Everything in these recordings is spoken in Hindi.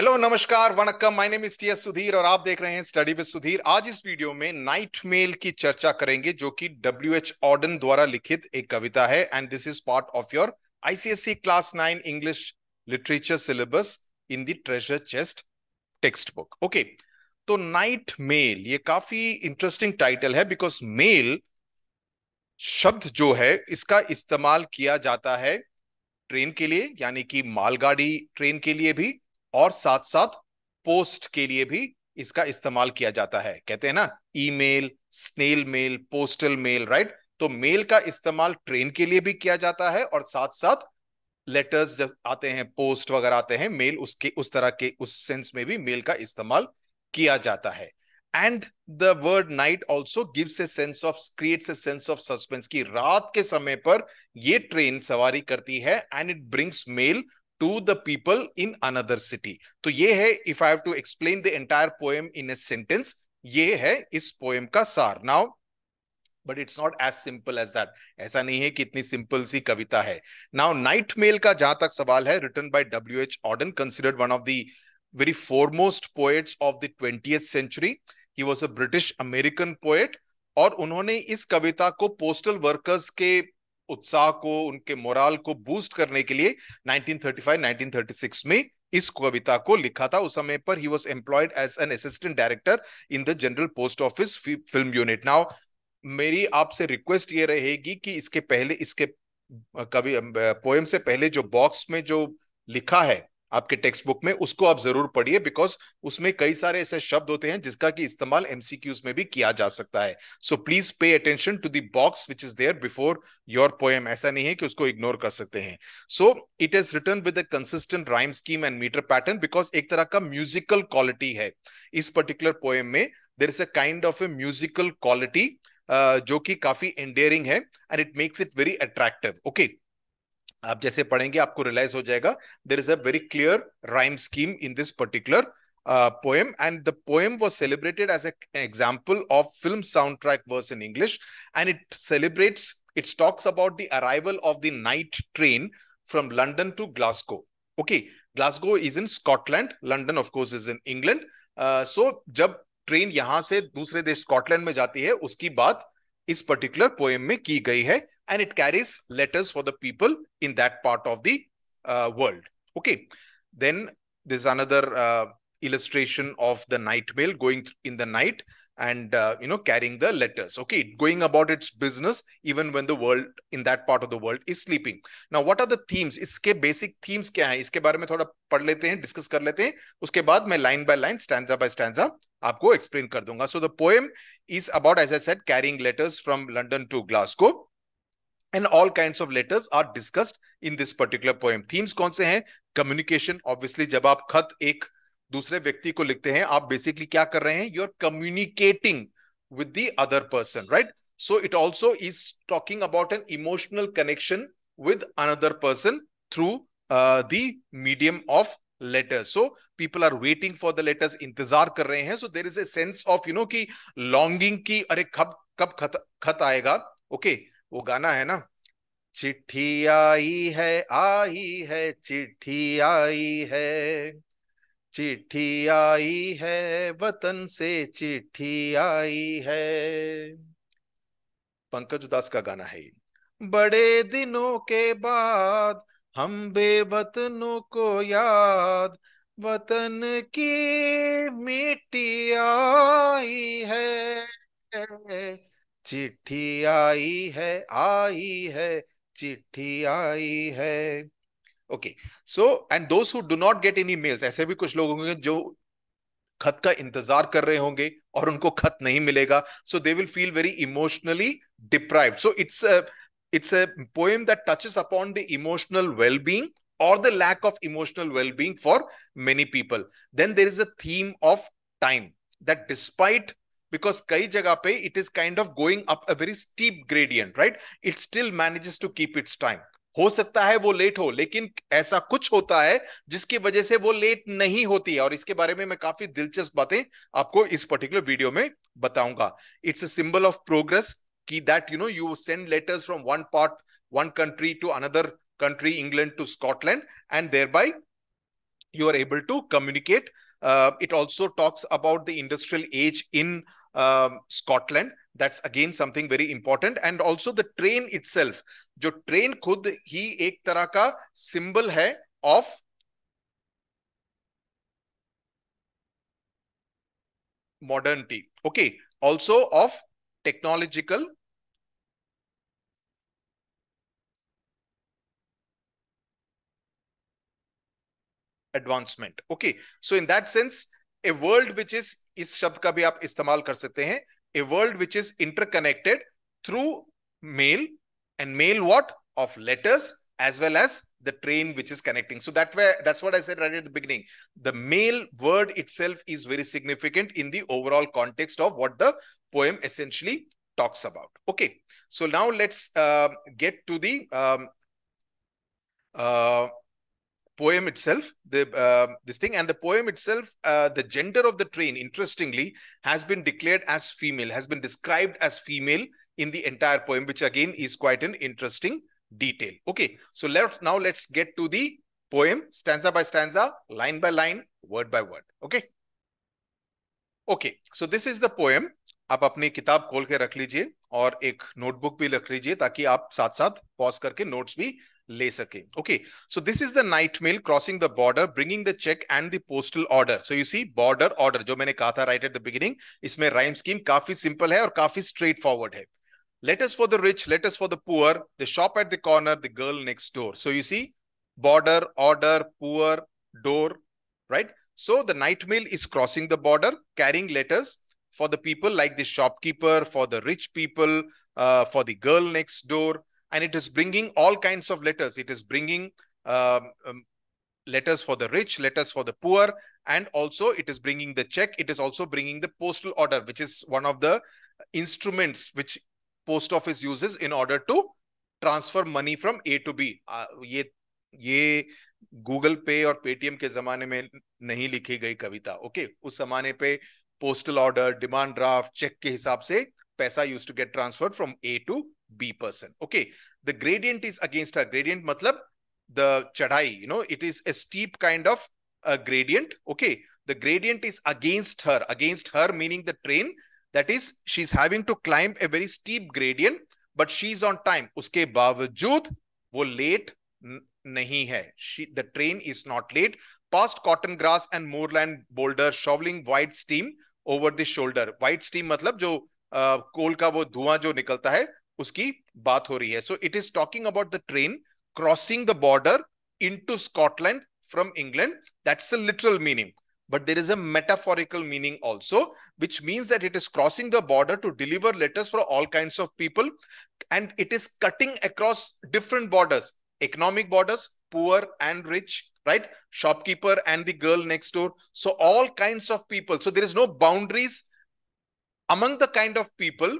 हेलो नमस्कार वनकम my name is S Sudhir और आप देख रहे हैं स्टडी विद सुधीर आज इस वीडियो में नाइट मेल की चर्चा करेंगे जो कि डब्ल्यू एच ऑर्डन द्वारा लिखित एक कविता है and this is part of your ICSC class nine English literature syllabus in the treasure chest textbook okay तो नाइट मेल ये काफी इंटरेस्टिंग टाइटल है बिकॉज मेल शब्द जो है इसका इस्तेमाल किया जाता है ट्रेन के लिए यानी कि मालगाड़ी ट्रेन के लिए भी और साथ साथ पोस्ट के लिए भी इसका इस्तेमाल किया जाता है कहते हैं ना email snail mail postal mail right तो मेल का इस्तेमाल ट्रेन के लिए भी किया जाता है और साथ साथ लेटर्स जब आते हैं पोस्ट वगैरह आते हैं मेल उसके उस तरह के उस सेंस में भी मेल का इस्तेमाल किया जाता है and the word night also gives a sense of creates a sense of suspense की रात के समय पर यह ट्रेन सवारी करती है and it brings mail to the people in another city तो ये है if I have to explain the entire poem in a sentence ये है इस poem का सार now but it's not as simple as that ऐसा नहीं है कि इतनी सिंपल सी कविता है नाउ नाइट मेल का जहां तक सवाल है written by W H Auden considered one of the very foremost poets of the 20th century he was a british american poet और उन्होंने इस कविता को पोस्टल वर्कर्स के उत्साह को उनके मोराल को बूस्ट करने के लिए 1935 1936 में इस कविता को लिखा था उस समय पर he was employed as an assistant director in the general post office film unit now मेरी आपसे रिक्वेस्ट ये रहेगी कि इसके पहले इसके कवि पोएम से पहले जो बॉक्स में जो लिखा है आपके टेक्स्ट बुक में उसको आप जरूर पढ़िए बिकॉज उसमें कई सारे ऐसे शब्द होते हैं जिसका कि इस्तेमाल एमसीक्यूज में भी किया जा सकता है so please pay attention to the box which is there before your poem ऐसा नहीं है कि उसको इग्नोर कर सकते हैं so it is written with consistent rhyme scheme and metre pattern because एक तरह का म्यूजिकल क्वालिटी है इस पर्टिकुलर पोएम में there is a kind of a musical quality जो कि काफी एंडेयरिंग है and it makes it very attractive okay आप जैसे पढ़ेंगे आपको रियलाइज हो जाएगा there is a very clear rhyme scheme in this particular poem and the poem was celebrated as example of film soundtrack verse in English and it celebrates its talks about the arrival of the night train from London to Glasgow okay Glasgow is in Scotland London of course is in England so जब ट्रेन यहां से दूसरे देश स्कॉटलैंड में जाती है उसकी बात इस पर्टिकुलर पोएम में की गई है and it carries letters for the people in that part of the world okay then this another illustration of the night mail going in the night and uh, you know carrying the letters okay going about its business even when the world in that part of the world is sleeping now what are the themes iske basic themes kya hai iske bare mein thoda पढ़ lete hain discuss kar lete hain uske baad main line by line stanza by stanza आपको एक्सप्लेन कर दूंगा so the poem is about as a set carrying letters from London to Glasgow and all kind of letters are discussed in this particular poem themes कौन से हैं कम्युनिकेशन ऑब्वियसली जब आप खत एक दूसरे व्यक्ति को लिखते हैं आप बेसिकली क्या कर रहे हैं you are communicating with the other person right so it also is talking about an emotional connection with another person through uh, medium of letters so people are waiting for the letters इंतजार कर रहे हैं. So there is a sense of you know की लॉन्गिंग की अरे कब कब खत खत आएगा. ओके Okay, वो गाना है ना. चिट्ठी आई है आई है चिट्ठी आई है चिट्ठी आई है वतन से चिट्ठी आई है पंकज उदास का गाना है बड़े दिनों के बाद हम बेवतनों को याद वतन की मिट्टी आई है चिट्ठी आई है आई है चिट्ठी आई है okay so and those who do not get any mails ऐसे भी कुछ लोग होंगे जो खत का इंतजार कर रहे होंगे और उनको खत नहीं मिलेगा so they will feel very emotionally deprive so it's it's a poem that touches upon the emotional well-being or the lack of emotional well-being for many people then there is a theme of time that despite because kai jagah pe it is kind of going up a very steep gradient right it still manages to keep its time हो सकता है वो लेट हो लेकिन ऐसा कुछ होता है जिसकी वजह से वो लेट नहीं होती है और इसके बारे में मैं काफी दिलचस्प बातें आपको इस पर्टिकुलर वीडियो में बताऊंगा it's a symbol of progress key that you know you send letters from one part one country to another country england to scotland and thereby you are able to communicate uh, it also talks about the industrial age in um, scotland that's again something very important and also the train itself jo train khud hi ek tarah ka symbol hai of modernity okay also of technological advancement okay so in that sense a world which is इस शब्द का भी आप इस्तेमाल कर सकते हैं a world which is interconnected through mail and mail what of letters as well as the train which is connecting so that way that's what i said right at the beginning the mail word itself is very significant in the overall context of what the poem essentially talks about okay so now let's um, get to the um, uh, poem itself, the uh, this thing, and the poem itself, uh, the gender of the train, interestingly, has been declared as female, has been described as female in the entire poem, which again is quite an interesting detail. Okay, so let now let's get to the poem, stanza by stanza, line by line, word by word. Okay. okay, so this is the poem. आप अपनी किताब खोल के रख लीजिए और एक नोटबुक भी रख लीजिए ताकि आप साथ साथ पॉज करके नोट्स भी laser came. Okay, so this is the night mail crossing the border, bringing the check and the postal order. So you see border order, जो मैंने कहा था right at the beginning, इसमें rhyme scheme काफी simple है और काफी straightforward है. Letters for the rich, letters for the poor, the shop at the corner, the girl next door. So you see border, order, poor, door, right? So the night mail is crossing the border, carrying letters for the people like the shopkeeper, for the rich people, uh, for the girl next door, and it is bringing all kinds of letters. It is bringing um, um, letters for the rich, letters for the poor, and also it is bringing the check. It is also bringing the postal order, which is one of the instruments which post office uses in order to transfer money from A to B. Uh, Pay ये और Paytm के जमाने में नहीं लिखी गई कविता okay? उस जमाने पे postal order, demand draft, cheque के हिसाब से पैसा to get transferred from A to B person. Okay. The gradient is against her. Gradient matlab the chadai, you know, it is a steep kind of a gradient. Okay. The gradient is against her. Against her meaning the train. That is, she's having to climb a very steep gradient, but she's on time. Uske bavajud, wo late नहीं है she the train is not late past cotton grass and moorland boulder shoveling white steam over the shoulder white steam मतलब जो uh, coal का वो धुआं जो निकलता है so it is talking about the train crossing the border into Scotland from England. That's the literal meaning. But there is a metaphorical meaning also, which means that it is crossing the border to deliver letters for all kinds of people. And it is cutting across different borders, economic borders, poor and rich, right? Shopkeeper and the girl next door. So all kinds of people. So there is no boundaries among the kind of people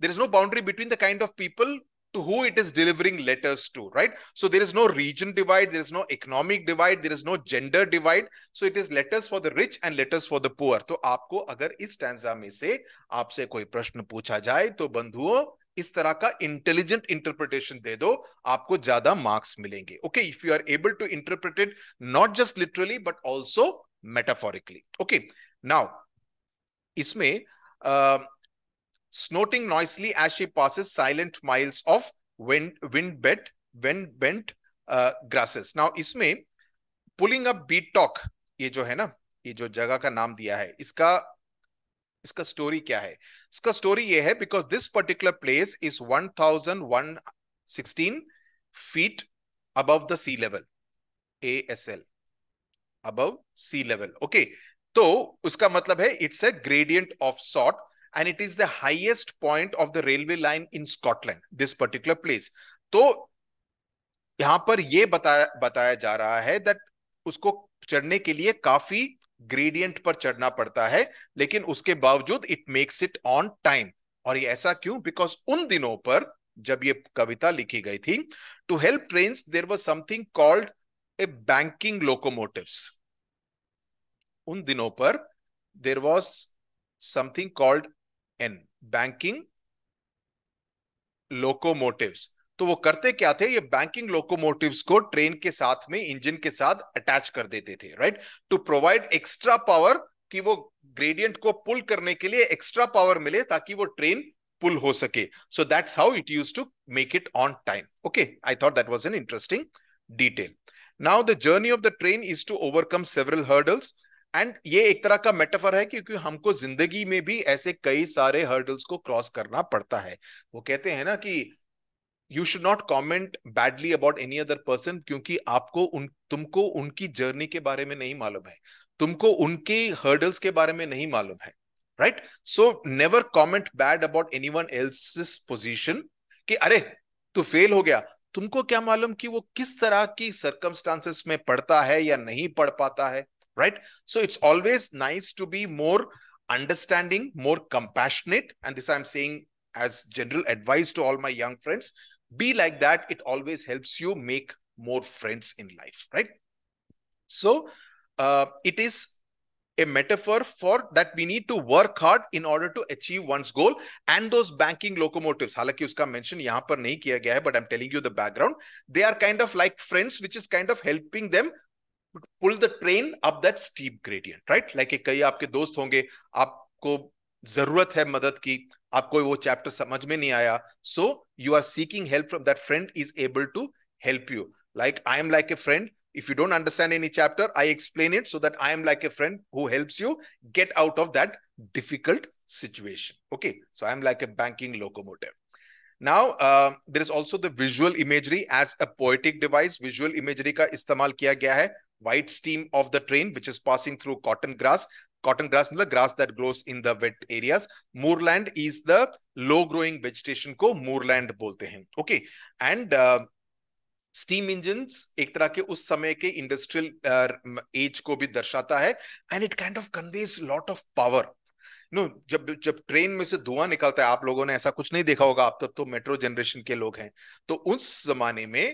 there is no boundary between the kind of people to who it is delivering letters to, right? So there is no region divide, there is no economic divide, there is no gender divide. So it is letters for the rich and letters for the poor. तो आपको agar is stanza में से आपसे कोई प्रश्न पूछा जाए तो बंधुओं इस तरह का इंटेलिजेंट इंटरप्रिटेशन दे दो आपको ज्यादा मार्क्स मिलेंगे okay if you are able to interpret it not just literally but also metaphorically okay now इसमें uh, snorting noisily as she passes silent miles of wind wind bent wind bent uh, grasses. Now इसमें pulling up beat talk ये जो है ना ये जो जगह का नाम दिया है इसका इसका स्टोरी क्या है इसका स्टोरी ये है because this particular place is 1116 feet above the sea level A S L above sea level okay तो उसका मतलब है it's a gradient of sort and it is the highest point of the railway line in Scotland, this particular place. तो यहां पर यह बताया बताया जा रहा है दैट उसको चढ़ने के लिए काफी ग्रेडियंट पर चढ़ना पड़ता है लेकिन उसके बावजूद it makes it on time और ये ऐसा क्यों बिकॉज उन दिनों पर जब ये कविता लिखी गई थी to help train there was something called a banking locomotive उन दिनों पर there was something called an banking locomotives तो वो करते क्या थे ये बैंकिंग लोकोमोटिव्स को ट्रेन के साथ में इंजन के साथ अटैच कर देते थे right to provide extra power कि वो ग्रेडियंट को पुल करने के लिए एक्स्ट्रा पावर मिले ताकि वो ट्रेन पुल हो सके so that's how it used to make it on time okay I thought that was an interesting detail now the journey of the train is to overcome several hurdles and ये एक तरह का मेटाफर है क्योंकि हमको जिंदगी में भी ऐसे कई सारे हर्डल्स को क्रॉस करना पड़ता है वो कहते हैं ना कि you should not comment badly about any other person क्योंकि आपको उन तुमको उनकी जर्नी के बारे में नहीं मालूम है तुमको उनके हर्डल्स के बारे में नहीं मालूम है right so never comment bad about anyone else position कि अरे तू फेल हो गया तुमको क्या मालूम कि वो किस तरह की सर्कमस्टांसेस में पढ़ता है या नहीं पढ़ पाता है right? So it's always nice to be more understanding, more compassionate. And this I'm saying as general advice to all my young friends be like that. It always helps you make more friends in life, right? So uh, it is a metaphor for that we need to work hard in order to achieve one's goal and those banking locomotives हालांकि उसका mention यहाँ पर नहीं but I'm telling you the background they are kind of like friends which is kind of helping them pull the train up that steep gradient right like कई आपके दोस्त होंगे आपको जरूरत है मदद की आपको वो चैप्टर समझ में नहीं आया so you are seeking help from that friend is able to help you like I am like a friend if you don't understand any chapter I explain it so that I am like a friend who helps you get out of that difficult situation okay so I am like a banking locomotive now there is also the visual imagery as a poetic device visual imagery का इस्तेमाल किया गया है white steam of the train, which is passing through cotton grass. Cotton grass, the grass that grows in the wet areas. Moorland is the low-growing vegetation ko moorland bolte hain Okay, and uh, steam engine एक तरह के उस समय के इंडस्ट्रियल एज को भी दर्शाता है and it kind of conveys lot of power no जब जब ट्रेन में से धुआं निकलता है आप लोगों ने ऐसा कुछ नहीं देखा होगा आप तब तो मेट्रो जनरेशन के लोग हैं तो उस जमाने में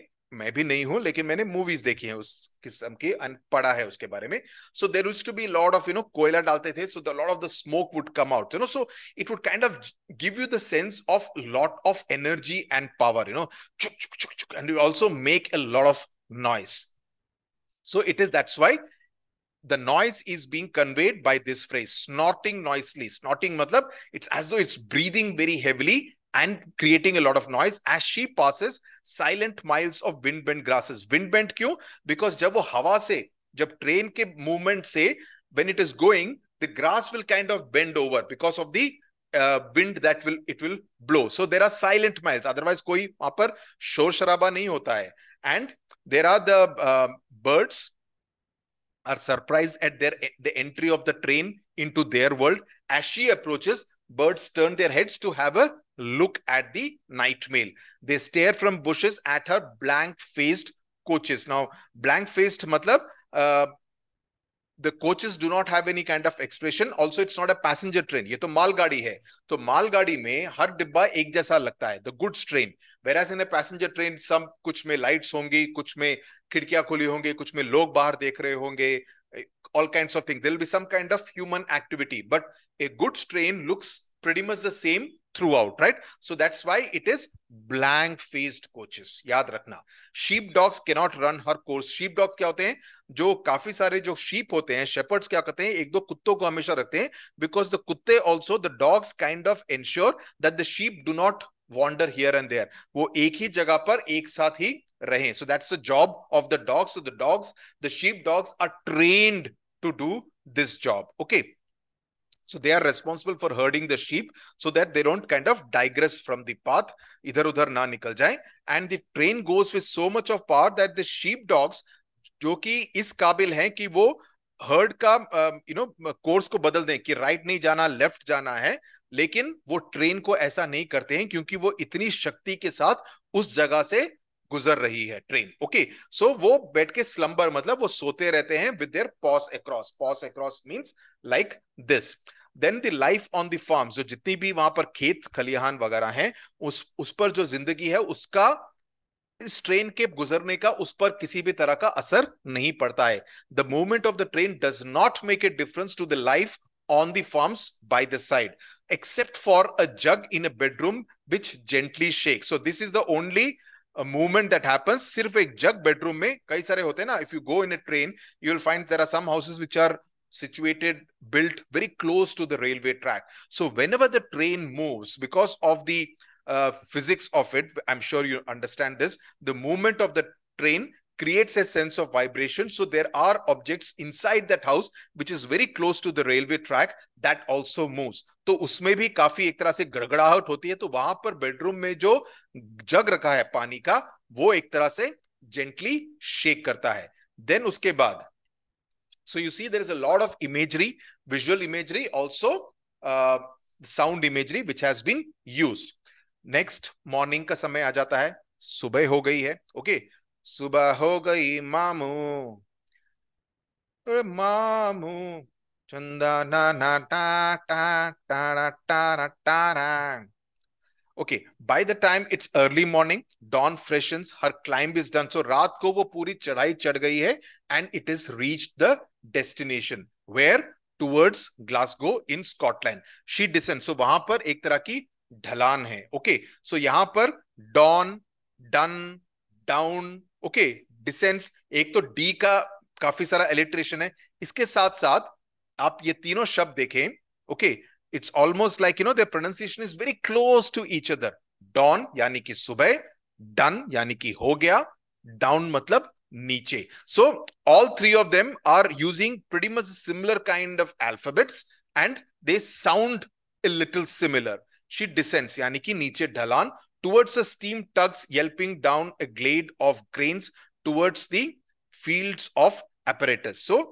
मैं भी नहीं हूं लेकिन मैंने मूवीज देखी है उस किस्म की पढ़ा है उसके बारे में so there used to be load of you know कोयला डालते थे so the load of the smoke would come out you know so it would kind of give you the sense of lot of energy and power you know चुक चुक चुक चुक and you also make a lot of noise so it is that's why the noise is being conveyed by this phrase snorting noisily snorting मतलब it's as though it's breathing very heavily and creating a lot of noise as she passes silent miles of wind bent grasses. Wind bent क्यों? Because जब वो हवा से, जब train के movement से, when it is going, the grass will kind of bend over because of the uh, wind that will it will blow. So there are silent miles. Otherwise koi वहाँ shor शोर शराबा And there are the uh, birds are surprised at their the entry of the train into their world as she approaches birds turn their heads to have a look at the night mail. They stare from bushes at her blank faced coaches. Now, blank faced, matlab, uh, the coaches do not have any kind of expression. Also, it's not a passenger train. ये तो मालगाड़ी है तो मालगाड़ी में हर डिब्बा एक जैसा लगता है the goods train whereas in a passenger train some कुछ में लाइट्स होंगी कुछ में खिड़कियां खुली होंगी कुछ में लोग बाहर देख रहे होंगे all kinds of things. There will be some kind of human activity, but a good strain looks pretty much the same throughout, right? So that's why it is blank faced coaches. Yad रखना sheep dogs cannot run her course. Sheep dogs kya hote hain? Jo kafi sare jo sheep hote hain, shepherds kya kate hain? Ek do kutto ko hamesha रखते hain because the kutte also the dogs kind of ensure that the sheep do not wander here and there. Wo ek hi जगह par ek saath hi रहे so that's the job of the dog so the dogs the sheep dogs are trained to do this job okay so they are responsible for herding the sheep so that they don't kind of digress from the path idhar udhar na nikal jaye and the train goes with so much of power that the sheep dogs jo ki is kabil hain ki wo herd का यू नो कोर्स को बदल दें कि राइट नहीं जाना लेफ्ट जाना है लेकिन वो ट्रेन को ऐसा नहीं करते हैं क्योंकि वो इतनी शक्ति के साथ उस जगह से गुजर रही है ट्रेन ओके सो वो बेड के स्लम्बर मतलब वो सोते रहते हैं with their paws across paws across means like this then the life on the farm जो जितनी भी वहां पर खेत खलिहान वगैरह हैं उस उस पर जो जिंदगी है उसका इस ट्रेन के गुजरने का उस पर किसी भी तरह का असर नहीं पड़ता है the movement of the train does not make a difference to the life on the farms by the side except for a jug in a bedroom which gently shake so this is the only movement that happens सिर्फ if जग बेडरूम में कई सारे होते हैं ना if you go in a train you will find there are some houses which are situated built very close to the railway track so whenever the train moves because of the uh, physics of it i'm sure you understand this the movement of the train creates a sense of vibration. So there are objects inside that house which is very close to the railway track that also moves. तो उसमें भी काफी एक तरह से गड़गड़ाहट होती है तो वहां पर बेडरूम में जो जग रखा है पानी का वो एक तरह से जेंटली शेक करता है देन उसके बाद so you see there is a load of imagery visual imagery also sound imagery which has been use next morning का समय आ जाता है सुबह हो गई है ओके okay? सुबह हो गई मामू अरे मामू चंदा ना ना टा टा टा टारा टा okay by the time it's early morning dawn freshen her climb is done so रात को वो पूरी चढ़ाई चढ़ गई है and it is reach the destination where towards Glasgow in Scotland she descend so वहां पर एक तरह की ढलान है ओके okay, सो so यहां पर dawn done down okay descends एक तो डी का काफी सारा एलिट्रेशन है इसके साथ साथ आप ये तीनों शब्द देखें okay it's almost like you know the pronunciation is very close to each other dawn यानी कि सुबह डन यानी कि हो गया डाउन मतलब नीचे so all three of them are using pretty much similar kind of alphabets and they sound little similar she descends यानी कि नीचे ढलान Towards the steam tugs yelping down a glade of grains towards the fields of apparatus. So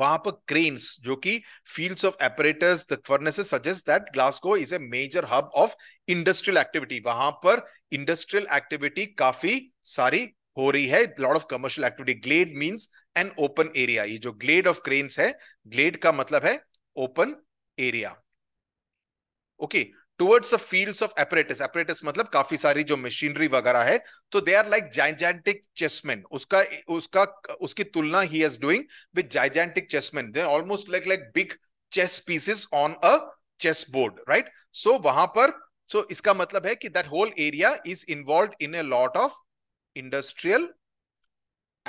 वहां पर क्रेन्स जो कि fields of apparatus the furnaces suggest that Glasgow is a major hub of industrial activity वहां पर इंडस्ट्रियल एक्टिविटी काफी सारी हो रही है load of commercial activity glade means an open area ये जो ग्लेड ऑफ क्रेन्स है ग्लेड का मतलब है open area okay okay. Towards the fields of apparatus apparatus मतलब काफी सारी जो मशीनरी वगैरह है तो दे आर लाइक जाइजेंटिक चेसमैन उसका उसका उसकी तुलना ही is doing with gigantic chessmen they almost like like big chess pieces on a chess board right so वहां पर सो so इसका मतलब है कि that whole area is involve in a lot of industrial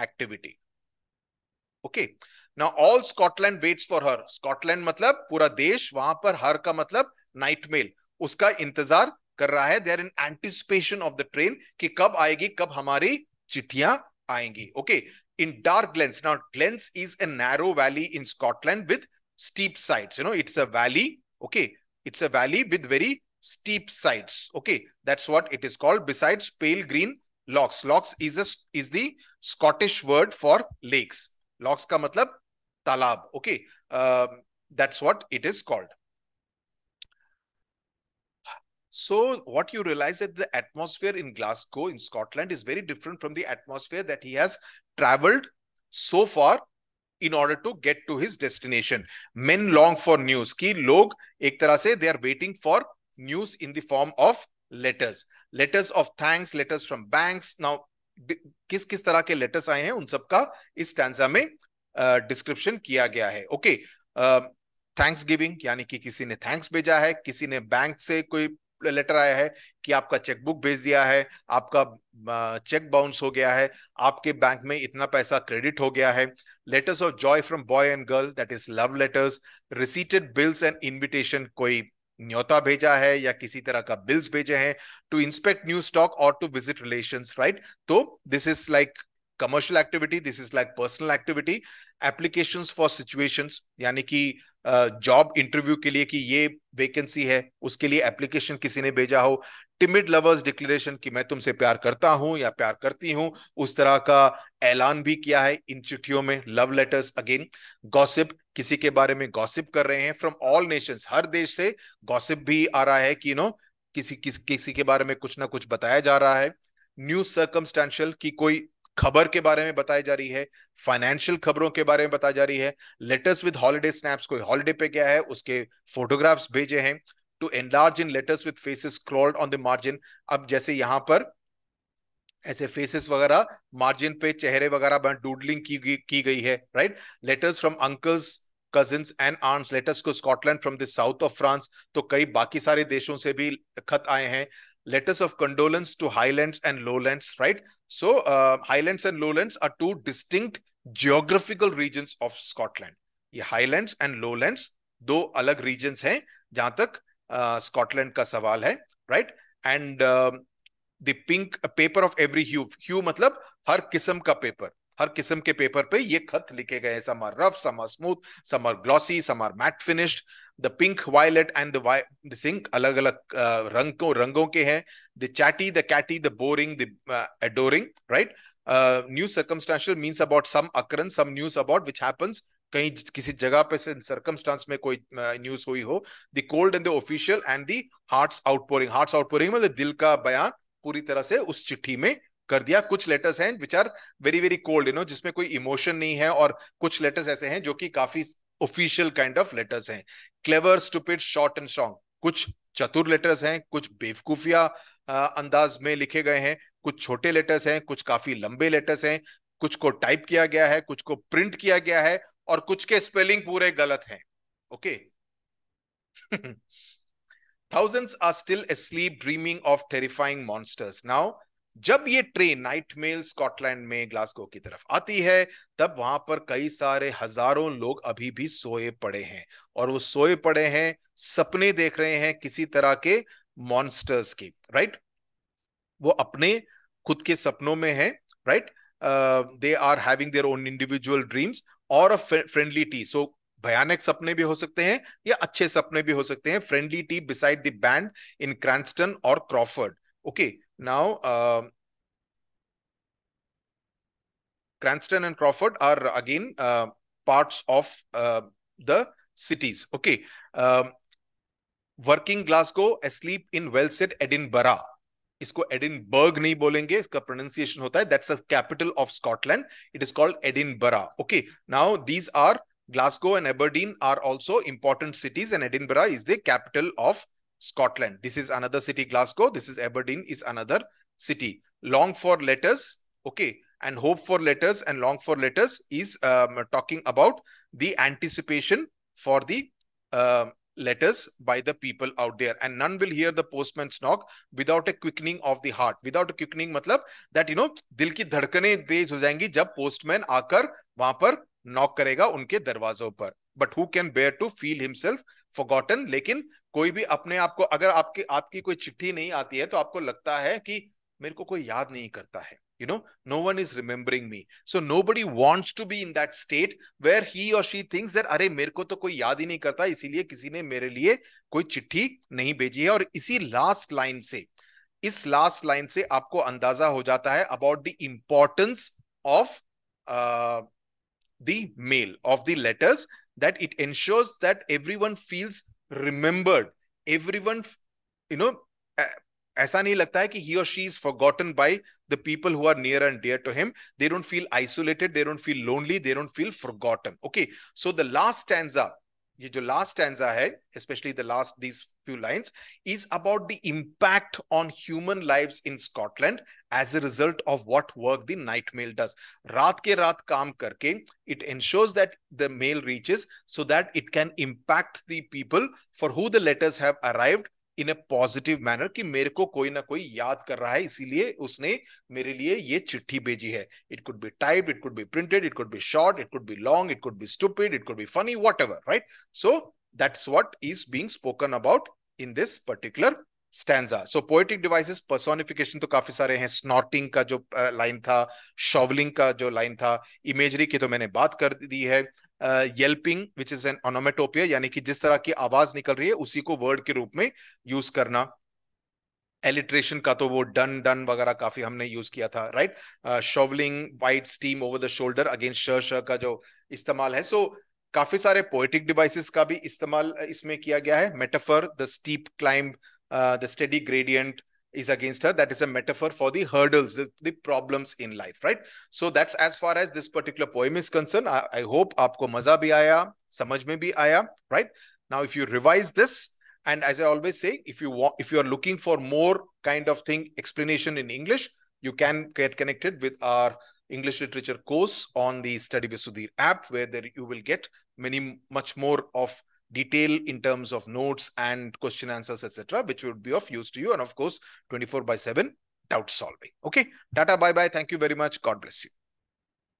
activity okay ना all Scotland waits for her Scotland मतलब पूरा देश वहां पर हर का मतलब नाइटमेल उसका इंतजार कर रहा है they are in anticipation of the train कि कब आएगी कब हमारी चिट्ठियां आएंगी okay in dark glens now glens is a narrow valley in Scotland with steep sides you know it's a valley okay it's a valley with very steep sides okay that's what it is called besides pale green lochs lochs is is the Scottish word for lakes lochs का मतलब तालाब okay that's what it is called So what you realize that the atmosphere in Glasgow in Scotland is very different from the atmosphere that he has traveled so far in order to get to his destination. Men long for news. Ki log ek tarah se they are waiting for news in the form of letters. Letters of thanks, letters from banks. Now किस किस तरह के लेटर्स आए हैं उन सब का इस स्टैंडा में डिस्क्रिप्शन uh, किया गया है ओके थैंक्स गिविंग यानी कि किसी ने थैंक्स भेजा है किसी ने बैंक से कोई लेटर आया है कि आपका चेकबुक भेज दिया है आपका चेक बाउंस हो गया है आपके बैंक में इतना पैसा क्रेडिट हो गया है letters of joy from boy and girl that is love letters receipted bills and invitation कोई न्योता भेजा है या किसी तरह का बिल्स भेजे हैं टू इंस्पेक्ट न्यू स्टॉक और टू विजिट रिलेशन राइट तो this is like commercial activity this is like personal activity application for situation यानी कि जॉब इंटरव्यू के लिए कि ये वेकेंसी है उसके लिए एप्लीकेशन किसी ने भेजा हो टिमिड लवर्स डिक्लेरेशन कि मैं तुमसे प्यार करता हूं या प्यार करती हूं उस तरह का ऐलान भी किया है इन चिट्ठियों में लव लेटर्स अगेन गॉसिप किसी के बारे में गॉसिप कर रहे हैं फ्रॉम ऑल नेशंस हर देश से गॉसिप भी आ रहा है कि यू नो किसी किस, किसी के बारे में कुछ ना कुछ बताया जा रहा है न्यूज सर्कमस्टेंशियल की कोई खबर के बारे में बताई जा रही है फाइनेंशियल खबरों के बारे में बताई जा रही है लेटर्स विद हॉलीडे स्नैप्स कोई हॉलीडे पे गया है उसके फोटोग्राफ्स भेजे हैं to enlarge in letters with faces crawled on the margin अब जैसे यहां पर ऐसे फेसेस वगैरह मार्जिन पे चेहरे वगैरह डूडलिंग की, की गई है right letters from uncles cousin and aunts letters को Scotland from the south of France तो कई बाकी सारे देशों से भी खत आए हैं letters of condolence to highlands and lowlands, right? So uh, highlands and lowlands are two distinct geographical regions of Scotland. ye highlands and lowlands do alag regions hain jahan tak uh, scotland ka sawal hai right and uh, the pink uh, paper of every hue hue matlab har kism ka paper हर किस्म के पेपर पे ये खत लिखे गए हैं some rough some are smooth some are glossy some are matte finished the pink violet and the sink अलग अलग रंग को रंगों के हैं the chatty the catty the boring the adoring right news circumstantial means about some occurrence some news about which happens कहीं किसी जगह पे से सर्कमस्टांस में कोई न्यूज हुई हो the cold and the official and the heart's outpouring heart's outpouring मतलब दिल का बयान पूरी तरह से उस चिट्ठी में कर दिया कुछ लेटर्स हैं which are very very cold you know जिसमें कोई इमोशन नहीं है और कुछ लेटर्स ऐसे हैं जो कि काफी ऑफिशियल काइंड ऑफ लेटर्स हैं clever stupid short and strong कुछ चतुर लेटर्स हैं कुछ बेवकूफिया अंदाज में लिखे गए हैं कुछ छोटे लेटर्स हैं कुछ काफी लंबे लेटर्स हैं कुछ को टाइप किया गया है कुछ को प्रिंट किया गया है और कुछ के स्पेलिंग पूरे गलत हैं okay are still asleep dreaming of terrifying monsters now जब ये ट्रेन नाइट मेल स्कॉटलैंड में ग्लासगो की तरफ आती है तब वहां पर कई सारे हजारों लोग अभी भी सोए पड़े हैं और वो सोए पड़े हैं सपने देख रहे हैं किसी तरह के मॉन्स्टर्स की राइट वो अपने खुद के सपनों में है right they are having their own individual dreams और अ फ्रेंडली टी सो भयानक सपने भी हो सकते हैं या अच्छे सपने भी हो सकते हैं friendly tea beside the band in Cranston और Crawford okay okay, now um, Cranston and Crawford are again uh, parts of uh, the cities. Okay. Um, working Glasgow asleep in well said Edinburgh. Isko Edinburgh nahi bolenge. Iska pronunciation hota hai. That's the capital of Scotland. It is called Edinburgh. Okay. Now, these are Glasgow and Aberdeen are also important cities and Edinburgh is the capital of Scotland. This is another city, Glasgow. This is Aberdeen is another city. Long for letters, okay, and hope for letters and long for letters is um, talking about the anticipation for the uh, letters by the people out there and none will hear the postman's knock without a quickening of the heart without a quickening मतलब that you know दिल की धड़कनें तेज हो जाएंगी जब postman आकर वहां पर knock करेगा उनके दरवाजों पर but who can bear to feel himself forgotten लेकिन कोई भी अपने आप को अगर आपकी आपकी कोई चिट्ठी नहीं आती है तो आपको लगता है कि मेरे को कोई याद नहीं करता है no no one is remembering me so nobody wants to be in that state where he और शी थिंग्स दैट अरे मेरे को तो कोई याद ही नहीं करता इसीलिए किसी ने मेरे लिए कोई चिट्ठी नहीं भेजी है और इसी लास्ट लाइन से इस लास्ट लाइन से आपको अंदाजा हो जाता है about the importance of the mail, of the letters, that it ensures that everyone feels remembered. Everyone, you know, ऐसा नहीं लगता है कि he or she is forgotten by the people who are near and dear to him. They don't feel isolated. They don't feel lonely. They don't feel forgotten. Okay. So the last stanza the last stanza ahead, especially the last these few lines, is about the impact on human lives in Scotland as a result of what work the night mail does. Raat ke raat kaam karke, it ensures that the mail reaches so that it can impact the people for who the letters have arrived in a positive manner कि मेरे को कोई ना कोई याद कर रहा है इसीलिए उसने मेरे लिए ये चिट्ठी भेजी है it could be type it could be printed it could be short it could be long it could be stupid it could be funny whatever right so that's what is being spoken about in this particular stanza so poetic devices personification तो काफी सारे हैं स्नॉटिंग का जो लाइन था शॉवलिंग का जो लाइन था इमेजरी की तो मैंने बात कर दी है yelping which is an onomatopoeia यानी कि जिस तरह की आवाज निकल रही है उसी को वर्ड के रूप में यूज करना एलिट्रेशन का तो वो डन डन वगैरह काफी हमने यूज किया था right shovelling white steam over the shoulder against श श का जो इस्तेमाल है सो so, काफी सारे पोएटिक डिवाइसेस का भी इस्तेमाल इसमें किया गया है metaphor the steep climb the steady gradient is against her. That is a metaphor for the hurdles, the, the problems in life, right? So that's as far as this particular poem is concerned. I, I hope aapko maza bhi aaya, samajh mein bhi aaya, right? Now, if you revise this, and as I always say, if you want, if you are looking for more kind of thing explanation in English, you can get connected with our English literature course on the Study with Sudhir app, where there you will get many much more of detail in terms of notes and question answers, etc., which would be of use to you. And of course, 24 by 7 doubt solving. Okay. Tata, bye bye. Thank you very much. God bless you.